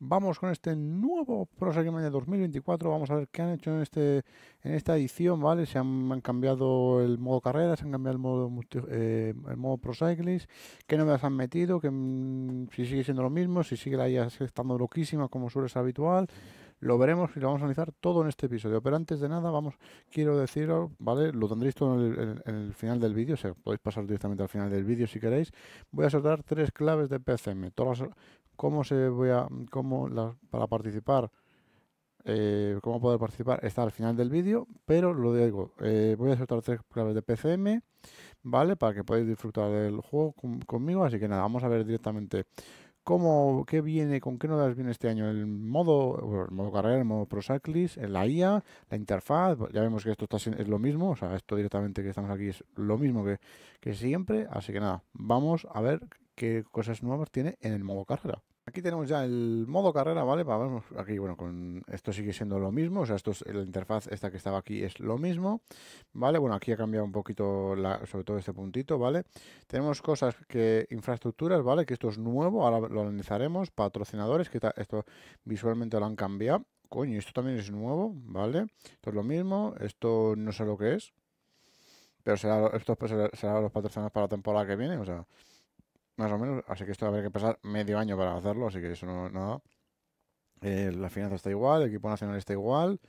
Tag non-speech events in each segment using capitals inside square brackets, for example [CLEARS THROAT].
vamos con este nuevo Pro 2024. Vamos a ver qué han hecho en este en esta edición, ¿vale? Se han, cambiado el modo carrera, se han cambiado el modo eh, el modo Pro Cyclist, qué novedades han metido, que mm, si sigue siendo lo mismo, si sigue la IA estando loquísima como suele ser habitual. Lo veremos y lo vamos a analizar todo en este episodio. Pero antes de nada, vamos, quiero deciros, ¿vale? Lo tendréis todo en el, final del vídeo, podéis pasar directamente al final del vídeo si queréis. Voy a soltar tres claves de PCM. Todas ¿Cómo se voy a, cómo para participar? Eh, cómo poder participar está al final del vídeo, pero lo digo, eh, voy a soltar tres claves de PCM, ¿vale? Para que podáis disfrutar del juego conmigo, así que nada, vamos a ver directamente cómo, qué viene, con qué novedades viene este año el modo, modo carrera, el modo Pro la IA, la interfaz, pues ya vemos que esto está, es lo mismo, o sea, esto directamente que estamos aquí es lo mismo que, que siempre, así que nada, vamos a ver qué cosas nuevas tiene en el modo carrera. Aquí tenemos ya el modo carrera, ¿vale? Vamos, aquí, bueno, con esto sigue siendo lo mismo, o sea, esto es la interfaz esta que estaba aquí es lo mismo, ¿vale? Bueno, aquí ha cambiado un poquito, la, sobre todo este puntito, ¿vale? Tenemos cosas que, infraestructuras, ¿vale? Que esto es nuevo, ahora lo analizaremos, patrocinadores, que esto visualmente lo han cambiado, coño, esto también es nuevo, ¿vale? Esto es lo mismo, esto no sé lo que es, pero será, esto pues, será los patrocinadores para la temporada que viene, o sea más o menos, así que esto habrá que pasar medio año para hacerlo, así que eso no, no eh, la finanza está igual, el equipo nacional está igual.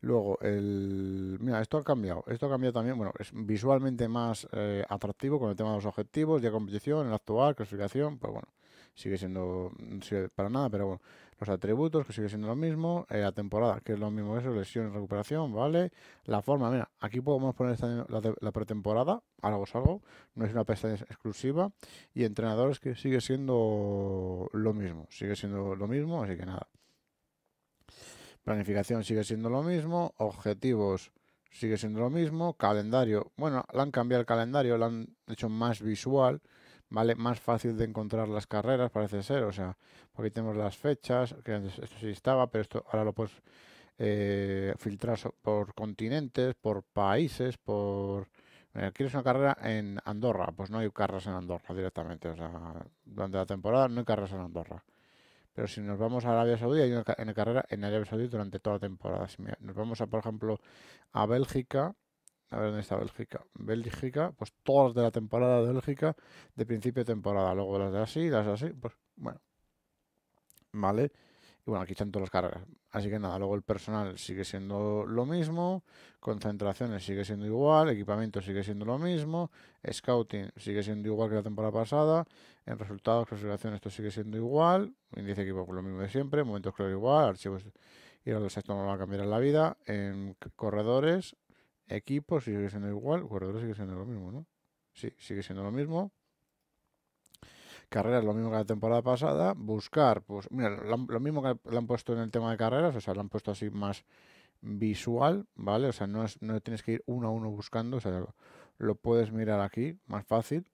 Luego, el... mira, esto ha cambiado. Esto ha cambiado también, bueno, es visualmente más eh, atractivo con el tema de los objetivos, ya competición, el actual, clasificación, pues bueno, sigue siendo, sirve para nada, pero bueno los atributos, que sigue siendo lo mismo, eh, la temporada, que es lo mismo eso, lesión y recuperación, ¿vale? La forma, mira, aquí podemos poner la, pretemporada, algo os algo, no es una pestaña exclusiva, y entrenadores que sigue siendo lo mismo, sigue siendo lo mismo, así que nada. Planificación sigue siendo lo mismo, objetivos sigue siendo lo mismo, calendario, bueno, le han cambiado el calendario, lo han hecho más visual, ¿vale? Más fácil de encontrar las carreras, parece ser, o sea, aquí tenemos las fechas, que esto sí estaba, pero esto ahora lo puedes eh, filtrar por continentes, por países, por... ¿Quieres una carrera en Andorra? Pues no hay carreras en Andorra directamente, o sea, durante la temporada no hay carreras en Andorra. Pero si nos vamos a Arabia Saudí, hay una, carrera en Arabia Saudí durante toda la temporada. Si nos vamos a, por ejemplo, a Bélgica, a ver dónde está Bélgica. Bélgica, pues todas de la temporada de Bélgica, de principio de temporada, luego las de así, las de así, pues bueno. Vale. Y bueno, aquí están todas las carreras. Así que nada, luego el personal sigue siendo lo mismo, concentraciones sigue siendo igual, equipamiento sigue siendo lo mismo, scouting sigue siendo igual que la temporada pasada, en resultados, clasificaciones, esto sigue siendo igual, índice equipo pues lo mismo de siempre, momentos claro igual, archivos y los esto no va a cambiar en la vida, en corredores Equipo sigue siendo igual. Corredor sigue siendo lo mismo, ¿no? Sí, sigue siendo lo mismo. Carreras, lo mismo que la temporada pasada. Buscar, pues, mira, lo, mismo que le han puesto en el tema de carreras, o sea, lo han puesto así más visual, ¿vale? O sea, no, no tienes que ir uno a uno buscando, o sea, lo, puedes mirar aquí, más fácil.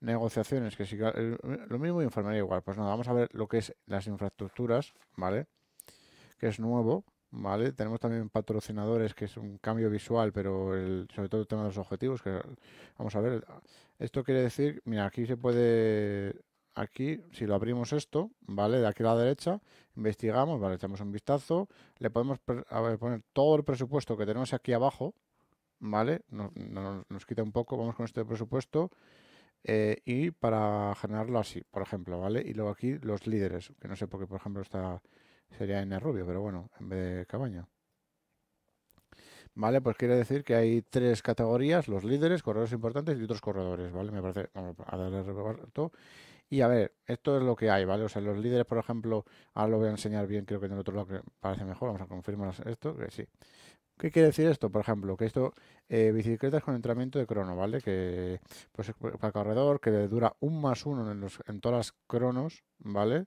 Negociaciones, que siga eh, lo mismo, y enfermería igual. Pues nada, vamos a ver lo que es las infraestructuras, ¿vale? Que es nuevo. Tenemos también patrocinadores, que es un cambio visual, pero el, sobre todo el tema de los objetivos, que vamos a ver, esto quiere decir, mira, aquí se puede, aquí, si lo abrimos esto, ¿vale? De aquí a la derecha, investigamos, ¿vale? Echamos un vistazo, le podemos poner todo el presupuesto que tenemos aquí abajo, ¿vale? Nos, quita un poco, vamos con este presupuesto. Eh, y para generarlo así, por ejemplo, ¿vale? Y luego aquí los líderes, que no sé por qué, por ejemplo, está Sería N Rubio, pero bueno, en vez de Cabaña. Vale, pues quiere decir que hay tres categorías, los líderes, corredores importantes y otros corredores, ¿vale? Me parece, vamos a darle reparto. Y a ver, esto es lo que hay, ¿vale? O sea, los líderes, por ejemplo, ahora lo voy a enseñar bien, creo que en el otro lado parece mejor, vamos a confirmar esto, que sí. ¿Qué quiere decir esto? Por ejemplo, que esto, eh, bicicletas con entrenamiento de crono, ¿vale? Que, pues, para corredor, que dura un más uno en, en todas las cronos, ¿vale? vale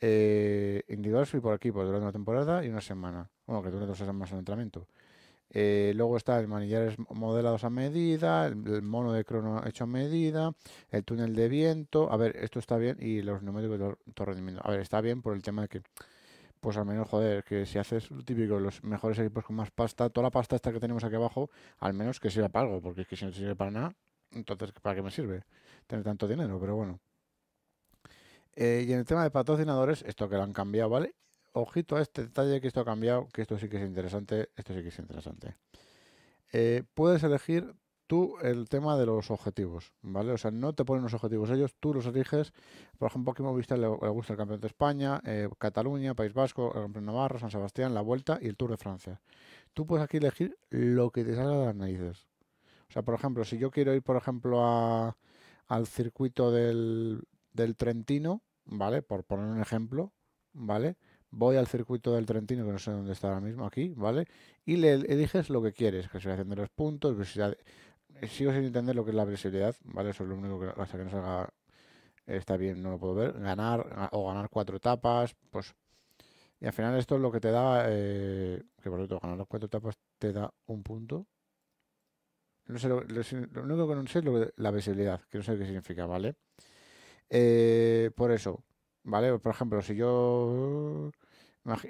eh, individual fui por equipo pues, durante una temporada y una semana. Bueno, que dura dos semanas en entrenamiento. Eh, luego está el manillares modelados a medida, el, mono de crono hecho a medida, el túnel de viento. A ver, esto está bien y los neumáticos de rendimiento. A ver, está bien por el tema de que, pues al menos, joder, que si haces lo típico, los mejores equipos con más pasta, toda la pasta esta que tenemos aquí abajo, al menos que sirva para algo, porque si no sirve para nada, entonces, ¿para qué me sirve tener tanto dinero? Pero bueno. Eh, y en el tema de patrocinadores, esto que lo han cambiado, ¿vale? Ojito a este detalle que esto ha cambiado, que esto sí que es interesante, esto sí que es interesante. Eh, puedes elegir tú el tema de los objetivos, ¿vale? O sea, no te ponen los objetivos ellos, tú los eliges. Por ejemplo, aquí me visto, le gusta el campeonato de España, eh, Cataluña, País Vasco, el Navarro, San Sebastián, la Vuelta y el Tour de Francia. Tú puedes aquí elegir lo que te salga de las narices. O sea, por ejemplo, si yo quiero ir, por ejemplo, al circuito del del Trentino, ¿vale? Por poner un ejemplo, ¿vale? Voy al circuito del Trentino, que no sé dónde está ahora mismo, aquí, ¿vale? Y le eliges lo que quieres, que hacen de los puntos, si eh, Sigo sin entender lo que es la visibilidad, ¿vale? Eso es lo único que hasta que no salga está bien, no lo puedo ver. Ganar o ganar cuatro etapas, pues. Y al final esto es lo que te da, eh, que por tanto ganar las cuatro etapas te da un punto. No sé lo, único que no sé es la visibilidad, que no sé qué significa, ¿vale? vale eh, por eso, ¿vale? Por ejemplo, si yo.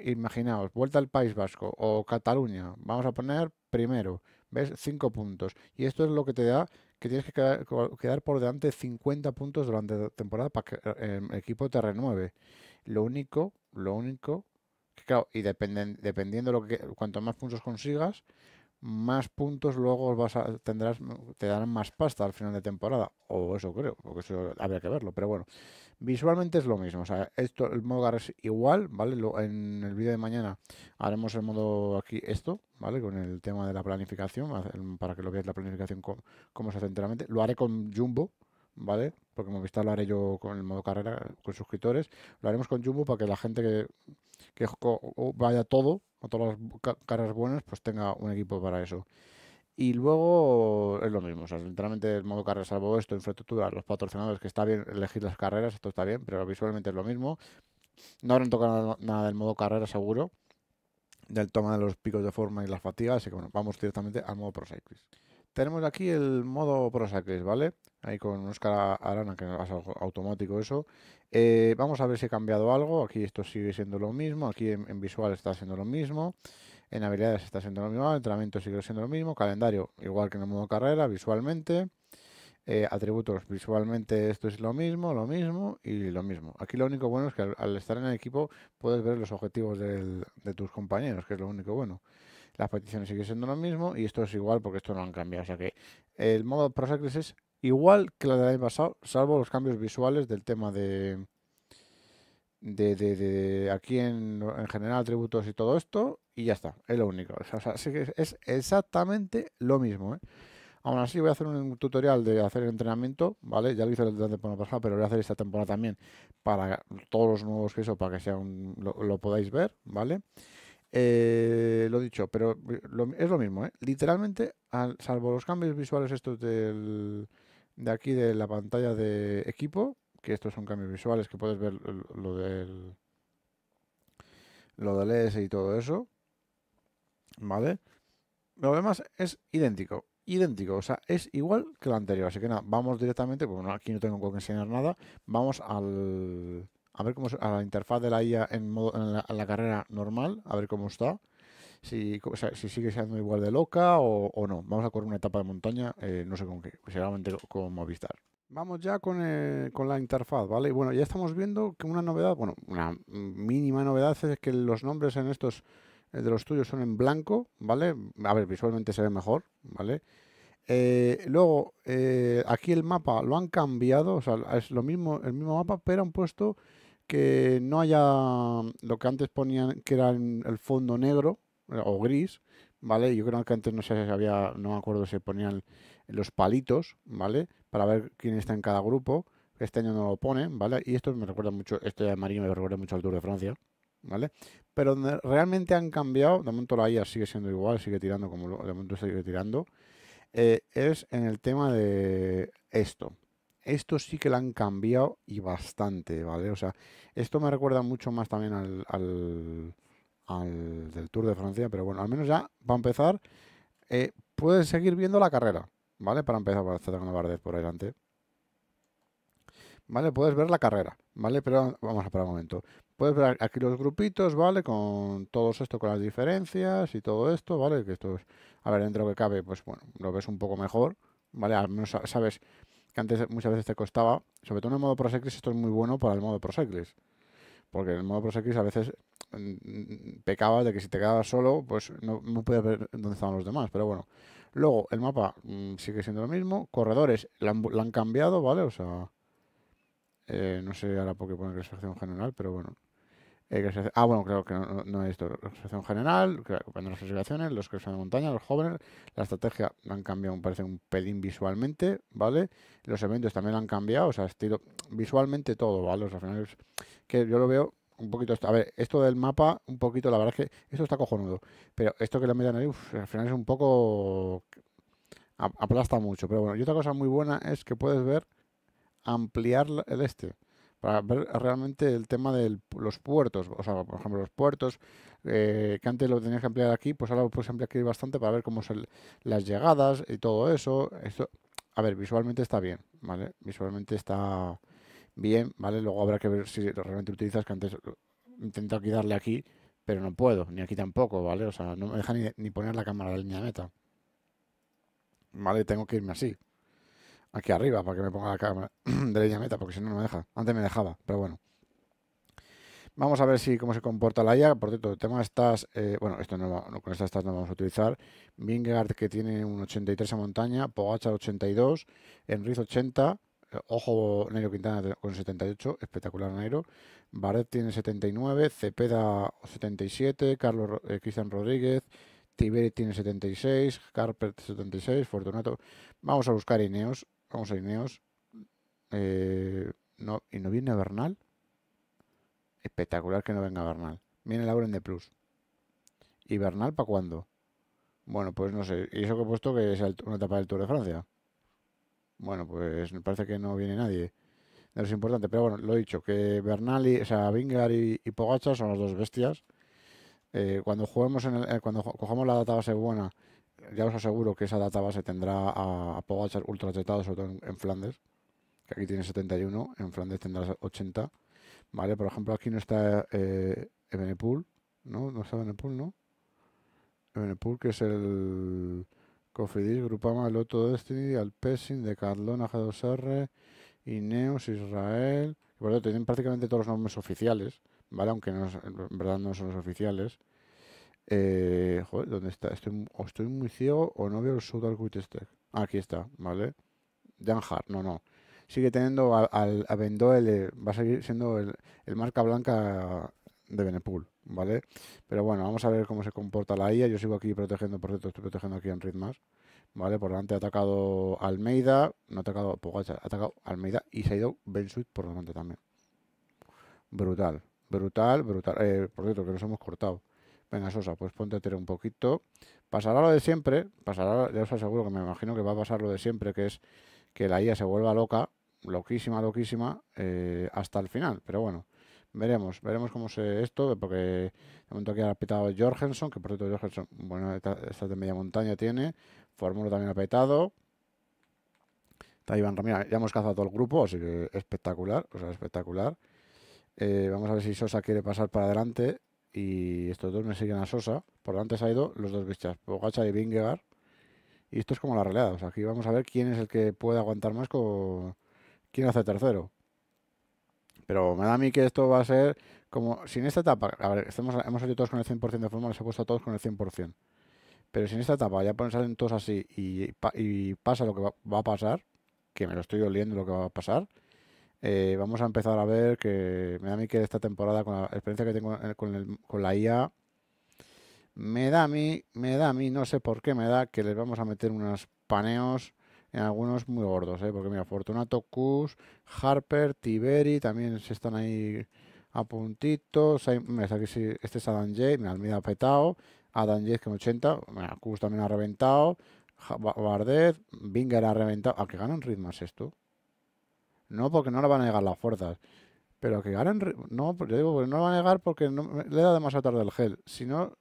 Imaginaos, vuelta al País Vasco o Cataluña, vamos a poner primero, ¿ves? 5 puntos. Y esto es lo que te da que tienes que quedar, por delante 50 puntos durante la temporada para que eh, el equipo te renueve. Lo único, lo único, que y dependen, dependiendo lo que cuanto más puntos consigas, más puntos luego vas a, tendrás, te darán más pasta al final de temporada. O eso creo, porque eso habría que verlo. Pero bueno, visualmente es lo mismo. O sea, esto, el modo es igual, ¿vale? Lo, en el vídeo de mañana haremos el modo aquí, esto, ¿vale? Con el tema de la planificación, para que lo veáis la planificación, como se hace enteramente. Lo haré con Jumbo, ¿vale? Porque Movistar lo haré yo con el modo carrera, con suscriptores. Lo haremos con Jumbo para que la gente que vaya todo, todas las carreras buenas, pues tenga un equipo para eso. Y luego es lo mismo, o literalmente el modo carrera, salvo esto, infraestructura, los patrocinadores, que está bien elegir las carreras, esto está bien, pero visualmente es lo mismo. No habrán tocado nada, del modo carrera, seguro, del toma de los picos de forma y las fatigas, así que bueno, vamos directamente al modo Pro Cyclist. Tenemos aquí el modo Prosacles, ¿vale? Ahí con Oscar Arana, que es automático eso. Eh, vamos a ver si ha cambiado algo. Aquí esto sigue siendo lo mismo. Aquí en, visual está siendo lo mismo. En habilidades está siendo lo mismo. Entrenamiento sigue siendo lo mismo. Calendario, igual que en el modo carrera, visualmente. Eh, atributos visualmente esto es lo mismo, lo mismo y lo mismo. Aquí lo único bueno es que al, estar en el equipo puedes ver los objetivos de tus compañeros, que es lo único bueno las peticiones siguen siendo lo mismo y esto es igual porque esto no han cambiado. O sea que el modo Prosacris es igual que la del año pasado, salvo los cambios visuales del tema de... De, de, aquí en, general atributos y todo esto y ya está, es lo único. O sea, que es exactamente lo mismo. ¿eh? Aún así voy a hacer un tutorial de hacer el entrenamiento, ¿vale? Ya lo hice la temporada pasada, pero voy a hacer esta temporada también para todos los nuevos que eso, para que sea lo, podáis ver, ¿vale? vale eh, lo dicho, pero eh, es lo mismo, ¿eh? Literalmente, salvo los cambios visuales estos de aquí de la pantalla de equipo, que estos son cambios visuales que puedes ver lo del lo del ES y todo eso, ¿vale? Lo demás es idéntico, idéntico, o sea, es igual que lo anterior, así que nada, vamos directamente, bueno, pues aquí no tengo que enseñar nada, vamos al a ver cómo es, a la interfaz de la IA en, modo, en, la, carrera normal, a ver cómo está, si, si sigue siendo igual de loca o, no. Vamos a correr una etapa de montaña, eh, no sé con qué, seguramente con Vamos ya eh, con, la interfaz, ¿vale? Bueno, ya estamos viendo que una novedad, bueno, una mínima novedad es que los nombres en estos eh, de los tuyos son en blanco, ¿vale? A ver, visualmente se ve mejor, ¿vale? luego, aquí el mapa lo han cambiado, o sea, es lo mismo, el mismo mapa, pero han puesto que no haya mm, lo que antes ponían que era el fondo negro eh, o gris, ¿vale? Yo creo que antes no si había, no me acuerdo, si ponían los palitos, ¿vale? Para ver quién está en cada grupo. Este año no lo ponen, ¿vale? Y esto me recuerda mucho, este marino me recuerda mucho al Tour de Francia, ¿vale? Pero donde realmente han cambiado, de momento la IA sigue siendo igual, sigue tirando como de momento sigue tirando, eh, es en el tema de esto, esto sí que la han cambiado y bastante, ¿vale? O sea, esto me recuerda mucho más también al, al, del Tour de Francia, pero bueno, al menos ya, va a empezar, eh, puedes seguir viendo la carrera, ¿vale? Para empezar, para hacer una bardez por delante. ¿Vale? Puedes ver la carrera, ¿vale? Pero vamos a parar un momento. Puedes ver aquí los grupitos, ¿vale? Con todo esto, con las diferencias y todo esto, ¿vale? Que esto es, a ver, dentro que cabe, pues bueno, lo ves un poco mejor, ¿vale? Al menos sabes que antes muchas veces te costaba, sobre todo en el modo Pro esto es muy bueno para el modo Pro porque en el modo Pro a veces mm, mm, pecaba de que si te quedabas solo, pues no, podía ver dónde estaban los demás, pero bueno. Luego, el mapa mm, sigue siendo lo mismo, corredores la han, cambiado, ¿vale? O sea, eh, no sé ahora por qué poner clasificación general, pero bueno. Eh, ah, bueno, creo que no, no es esto. general, cuando las los que son de montaña, los jóvenes, la estrategia han cambiado, parece, un pelín visualmente, ¿vale? Los eventos también han cambiado, o sea, estilo, visualmente todo, ¿vale? O sea, al final es que yo lo veo un poquito, a ver, esto del mapa, un poquito, la verdad es que esto está cojonudo, pero esto que le meten ahí, al final es un poco, aplasta mucho, pero bueno, y otra cosa muy buena es que puedes ver, ampliar el este, para ver realmente el tema de los puertos. O sea, por ejemplo, los puertos, eh, que antes lo tenías que ampliar aquí, pues ahora lo puedes ampliar aquí bastante para ver cómo son las llegadas y todo eso. a ver, visualmente está bien, ¿vale? Visualmente está bien, ¿vale? Luego habrá que ver si realmente utilizas, que antes intento aquí darle aquí, pero no puedo, ni aquí tampoco, ¿vale? O sea, no me deja ni, poner la cámara de línea neta, ¿Vale? Tengo que irme así aquí arriba para que me ponga la cámara [CLEARS THROAT] de leña meta, porque si no, no me deja. Antes me dejaba, pero bueno. Vamos a ver si cómo se comporta la IA. Por cierto, el tema de estas, eh, bueno, esto no, con estas, estas no vamos a utilizar. Vingard que tiene un 83 a montaña, Pogacha 82, Enriz 80, eh, ojo Nairo Quintana con 78, espectacular Nairo. Barret tiene 79, Cepeda 77, Carlos eh, Cristian Rodríguez, Tiberi tiene 76, Carpet 76, Fortunato. Vamos a buscar Ineos Vamos a Ineos. Eh, no, ¿Y no viene Bernal? Espectacular que no venga Bernal. Viene Lauren de Plus. ¿Y Bernal para cuándo? Bueno, pues no sé. ¿Y eso que he puesto que es una etapa del Tour de Francia? Bueno, pues me parece que no viene nadie. No es importante, pero bueno, lo he dicho, que Bernal y, o sea, y, Pogacha son las dos bestias. Eh, cuando jugamos en el, eh, cuando cojamos la data base buena ya os aseguro que esa base tendrá a, a Pogachar sobre todo en, Flandes, que aquí tiene 71, en Flandes tendrá 80. Vale, por ejemplo, aquí no está eh, Ebenepool, ¿no? No está pool ¿no? Ebenepool, que es el Cofidis, Grupama, Loto Destiny, de de G2R, Ineos, Israel. Por tienen prácticamente todos los nombres oficiales, ¿vale? Aunque en verdad no son los oficiales. Eh, joder, ¿dónde está? Estoy, estoy muy ciego o no veo el al Ah, Aquí está, ¿vale? Dan no, no. Sigue teniendo al, al a eh, va a seguir siendo el, marca blanca de Benepool, ¿vale? Pero bueno, vamos a ver cómo se comporta la IA. Yo sigo aquí protegiendo, por cierto, estoy protegiendo aquí en Ritmas, ¿vale? Por delante ha atacado Almeida, no ha atacado Pogacha, pues, ha atacado Almeida y se ha ido Bensuit por delante también. Brutal, brutal, brutal. Eh, por cierto, que nos hemos cortado. Venga, Sosa, pues ponte a un poquito. Pasará lo de siempre, pasará, ya os aseguro que me imagino que va a pasar lo de siempre, que es que la IA se vuelva loca, loquísima, loquísima, eh, hasta el final. Pero bueno, veremos, veremos cómo se esto, porque de momento aquí ha petado Jorgensen, que por cierto Jorgensen, bueno, esta, de media montaña tiene, Fórmula también ha petado. Está ya hemos cazado todo el grupo, así que espectacular, o sea, espectacular. Eh, vamos a ver si Sosa quiere pasar para adelante y estos dos me siguen a Sosa. Por lo antes ha ido los dos bichas, Pogacha y Bingegar Y esto es como la realidad. O sea, aquí vamos a ver quién es el que puede aguantar más con quién hace tercero. Pero me da a mí que esto va a ser como si en esta etapa, a ver, hemos salido todos con el 100% de forma, les he puesto a todos con el 100%. Pero si en esta etapa ya salen todos así y, pasa lo que va, va, a pasar, que me lo estoy oliendo lo que va a pasar, eh, vamos a empezar a ver que me da a mí que esta temporada, con la experiencia que tengo eh, con, la IA, me da a mí, me da a mí, no sé por qué me da que les vamos a meter unos paneos en algunos muy gordos, eh. porque mira, Fortunato Kus, Harper, Tiberi también se están ahí a puntitos. Este es Adam J, me me ha petado, Adam J con 80, mira, también ha reventado, Bardet, Binger ha reventado. ¿A qué ganan ritmos esto? No porque no le van a negar las fuerzas. Pero que ganen. No, pues yo digo, pues no le van a negar porque no, le da demasiado tarde el gel. Si no.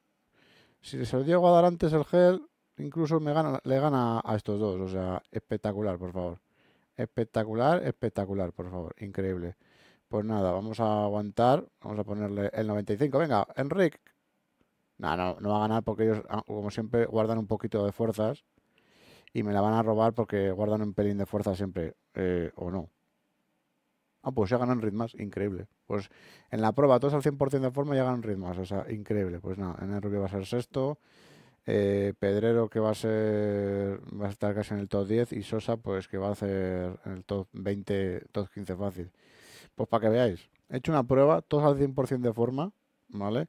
Si se lo llego a dar antes el gel, incluso me gana, le gana a estos dos. O sea, espectacular, por favor. Espectacular, espectacular, por favor. Increíble. Pues nada, vamos a aguantar. Vamos a ponerle el 95. Venga, Enric. no, no va a ganar porque ellos, ah, como siempre, guardan un poquito de fuerzas. Y me la van a robar porque guardan un pelín de fuerza siempre. Eh, o no. Ah, pues ya ganan ritmas, increíble. Pues en la prueba, todos al 100% de forma ya ganan ritmas, o sea, increíble. Pues nada, no, en el va a ser sexto, eh, Pedrero que va a ser, va a estar casi en el top 10 y Sosa pues que va a hacer en el top 20, top 15 fácil. Pues para que veáis, he hecho una prueba, todos al 100% de forma, ¿vale?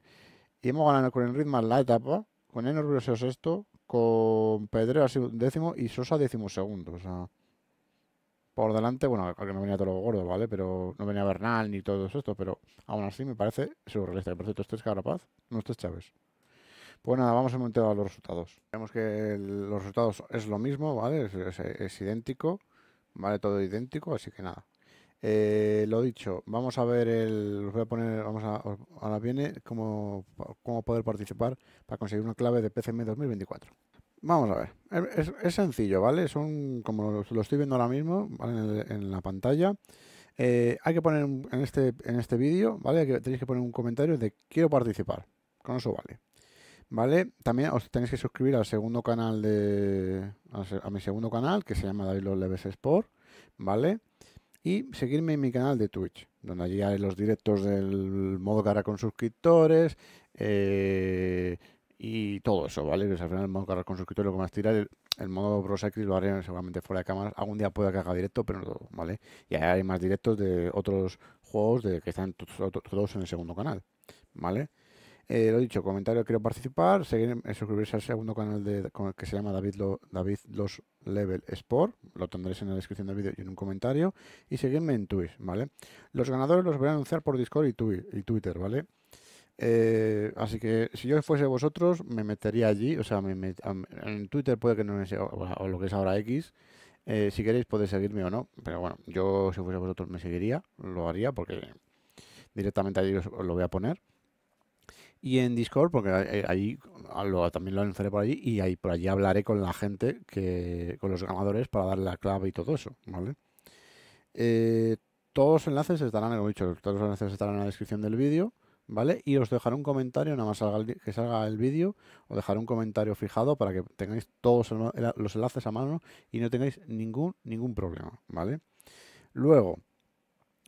Y hemos ganado con el ritmo la etapa, con el Rubio sexto, con Pedrero así décimo y Sosa décimo segundo, o sea por delante. Bueno, que no venía todo lo gordo, ¿vale? Pero no venía Bernal ni todo esto, pero aún así me parece surrealista. Por cierto, este es Carapaz, no este es Chávez. Pues nada, vamos a montar a los resultados. Vemos que los resultados es lo mismo, ¿vale? Es, idéntico, ¿vale? Todo idéntico, así que nada. Eh, lo dicho, vamos a ver el. voy a poner. Vamos a. Ahora viene cómo, cómo poder participar para conseguir una clave de PCM 2024. Vamos a ver. Es, sencillo, ¿vale? Son, como lo, lo estoy viendo ahora mismo ¿vale? en, la pantalla, eh, hay que poner en este, en este vídeo, ¿vale? Que tenéis que poner un comentario de quiero participar. Con eso vale. ¿Vale? También os tenéis que suscribir al segundo canal de. a, mi segundo canal, que se llama David Los Leves Sport, ¿vale? Y seguirme en mi canal de Twitch, donde allí hay los directos del modo cara con suscriptores. Eh, y todo eso, ¿vale? Pues al final el modo cargar con suscriptores lo que más tira, el, el modo lo haré seguramente fuera de cámara, algún día pueda que haga directo, pero no todo, ¿vale? Y hay más directos de otros juegos de que están todos en el segundo canal, ¿vale? Eh, lo dicho, comentario, quiero participar, seguir, suscribirse al segundo canal de, con el que se llama David, lo, David Los Level Sport, lo tendréis en la descripción del vídeo y en un comentario, y seguidme en Twitch, ¿vale? Los ganadores los voy a anunciar por Discord y, Twitter, ¿vale? Eh, así que si yo fuese vosotros, me metería allí, o sea, en Twitter puede que no me sea, o, lo que es ahora X. Eh, si queréis podéis seguirme o no, pero bueno, yo si fuese vosotros me seguiría, lo haría porque directamente allí os, lo voy a poner. Y en Discord, porque eh, ahí también lo encerré por allí y ahí por allí hablaré con la gente, que con los ganadores para darle la clave y todo eso, ¿vale? todos los enlaces estarán, como dicho, todos los enlaces estarán en la descripción del vídeo. ¿vale? Y os dejaré un comentario, nada más que salga el vídeo, os dejaré un comentario fijado para que tengáis todos los enlaces a mano y no tengáis ningún, ningún problema, ¿vale? Luego,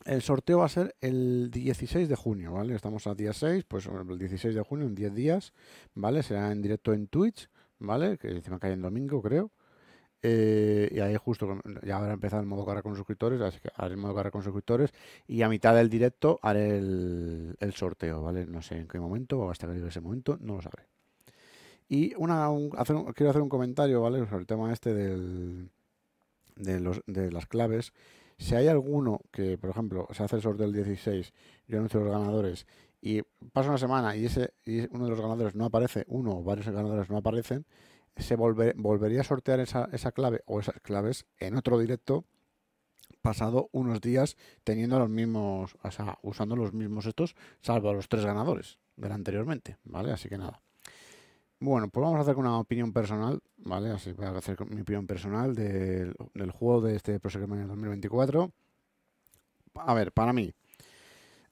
el sorteo va a ser el 16 de junio, ¿vale? Estamos a día 6, pues el 16 de junio, en 10 días, ¿vale? Será en directo en Twitch, ¿vale? Que encima cae en domingo, creo. Eh, y ahí justo, ya habrá empezado el modo carrera con suscriptores, así que haré el modo carrera con suscriptores y a mitad del directo haré el, sorteo, ¿vale? No sé en qué momento o hasta que llegue ese momento, no lo sabré. Y una, quiero hacer un comentario, ¿vale? Sobre el tema este del, de, los, de las claves. Si hay alguno que, por ejemplo, se hace el sorteo del 16, yo anuncio los ganadores y pasa una semana y, ese, y uno de los ganadores no aparece, uno o varios ganadores no aparecen, se volvería a sortear esa, clave o esas claves en otro directo pasado unos días teniendo los mismos, usando los mismos estos, salvo a los tres ganadores del anteriormente, ¿vale? Así que nada. Bueno, pues vamos a hacer una opinión personal, ¿vale? Así voy a hacer mi opinión personal del, juego de este Project 2024. A ver, para mí,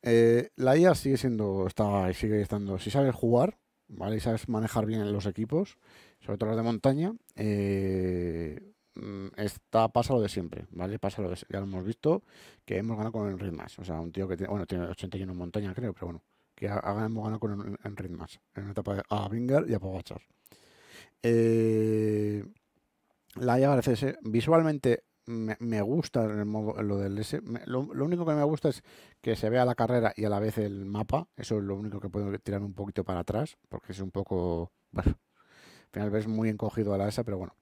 eh, la IA e sigue siendo, está, sigue estando, si sabe jugar, ¿vale? Y sabes manejar bien los equipos, sobre todo los de montaña, eh, mm, está, pasa lo de siempre, ¿vale? Pasa lo de, ya lo hemos visto, que hemos ganado con el Ritmas. O sea, un tío que tiene, bueno, tiene 81 en montaña, creo, pero bueno, que ha, ganado con el Ritmas, en una etapa de, a y a Eh, la visualmente me, gusta el modo, lo del S. lo, único que me gusta es que se vea la carrera y a la vez el mapa. Eso es lo único que puedo tirar un poquito para atrás, porque es un poco. Bueno, al final ves muy encogido a la S pero bueno.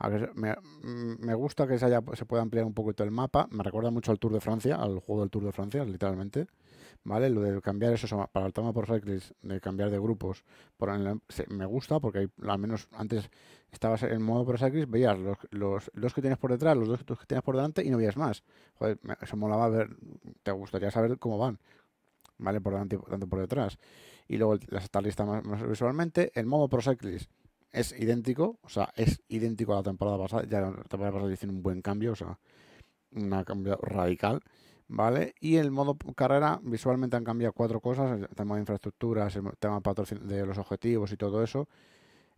A ver, me, mm, gusta que se, pueda ampliar un poquito el mapa. Me recuerda mucho al Tour de Francia, al juego del Tour de Francia, literalmente. ¿Vale? Lo de cambiar eso para el tema por cyclist, de cambiar de grupos. me gusta porque al menos antes estabas en modo pro cyclist, veías los, los, que tienes por detrás, los dos que tienes por delante y no veías más. Joder, me, eso molaba ver, te gustaría saber cómo van. ¿Vale? Por delante, tanto por detrás. Y luego las está más, más visualmente. El modo pro cyclist es idéntico, o sea, es idéntico a la temporada pasada. Ya la temporada pasada hicieron un buen cambio, o sea, un cambio radical, ¿vale? Y el modo carrera, visualmente han cambiado cuatro cosas: el tema de infraestructuras, el tema de los objetivos y todo eso,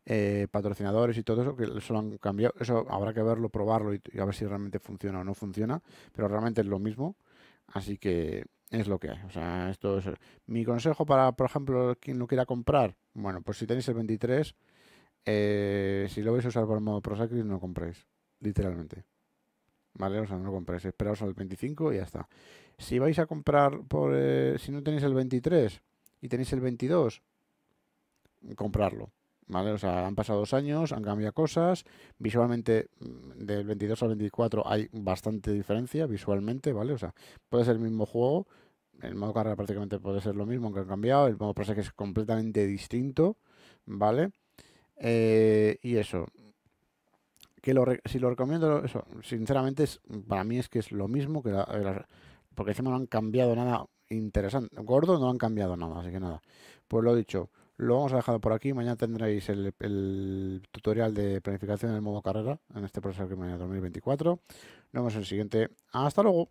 eh, patrocinadores y todo eso, que eso lo han cambiado. Eso habrá que verlo, probarlo y, a ver si realmente funciona o no funciona, pero realmente es lo mismo. Así que es lo que hay. O sea, esto es. Mi consejo para, por ejemplo, quien lo quiera comprar. Bueno, pues si tenéis el 23, eh, si lo vais a usar por modo Prosacris, no lo compréis. Literalmente. ¿Vale? O sea, no lo compréis. Esperaos al 25 y ya está. Si vais a comprar por. Eh, si no tenéis el 23 y tenéis el 22, comprarlo. ¿Vale? O sea, han pasado dos años, han cambiado cosas. Visualmente, mm, del 22 al 24 hay bastante diferencia visualmente, ¿vale? O sea, puede ser el mismo juego. El modo carrera prácticamente puede ser lo mismo, aunque han cambiado. El modo ProSacris es completamente distinto, ¿vale? Eh, y eso. Que lo, si lo recomiendo, eso, sinceramente, es, para mí es que es lo mismo que eh, Porque encima no han cambiado nada interesante. Gordo no han cambiado nada, así que nada. Pues lo dicho, lo vamos a dejar por aquí. Mañana tendréis el, tutorial de planificación en el modo carrera en este proceso que mañana 2024. Nos vemos en el siguiente. Hasta luego.